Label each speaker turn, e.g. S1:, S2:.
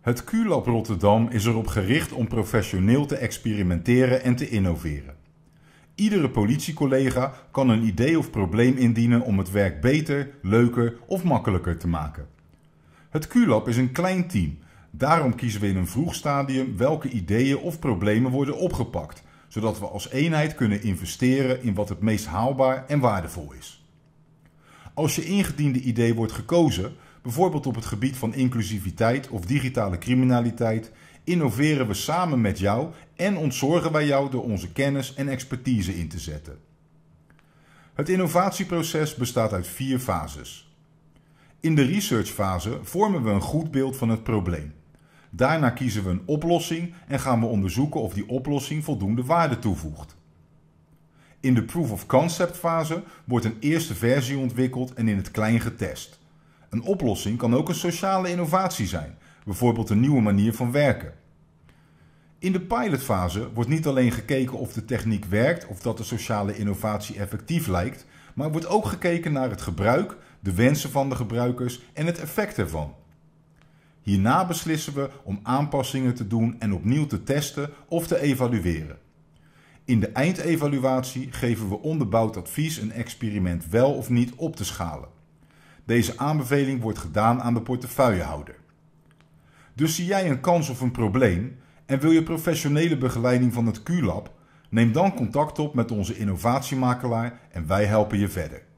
S1: Het QLab Rotterdam is erop gericht om professioneel te experimenteren en te innoveren. Iedere politiecollega kan een idee of probleem indienen om het werk beter, leuker of makkelijker te maken. Het QLab is een klein team. Daarom kiezen we in een vroeg stadium welke ideeën of problemen worden opgepakt, zodat we als eenheid kunnen investeren in wat het meest haalbaar en waardevol is. Als je ingediende idee wordt gekozen, Bijvoorbeeld op het gebied van inclusiviteit of digitale criminaliteit innoveren we samen met jou en ontzorgen wij jou door onze kennis en expertise in te zetten. Het innovatieproces bestaat uit vier fases. In de researchfase vormen we een goed beeld van het probleem. Daarna kiezen we een oplossing en gaan we onderzoeken of die oplossing voldoende waarde toevoegt. In de proof of concept fase wordt een eerste versie ontwikkeld en in het klein getest. Een oplossing kan ook een sociale innovatie zijn, bijvoorbeeld een nieuwe manier van werken. In de pilotfase wordt niet alleen gekeken of de techniek werkt of dat de sociale innovatie effectief lijkt, maar wordt ook gekeken naar het gebruik, de wensen van de gebruikers en het effect ervan. Hierna beslissen we om aanpassingen te doen en opnieuw te testen of te evalueren. In de eindevaluatie geven we onderbouwd advies een experiment wel of niet op te schalen. Deze aanbeveling wordt gedaan aan de portefeuillehouder. Dus zie jij een kans of een probleem en wil je professionele begeleiding van het Q-lab? Neem dan contact op met onze innovatiemakelaar en wij helpen je verder.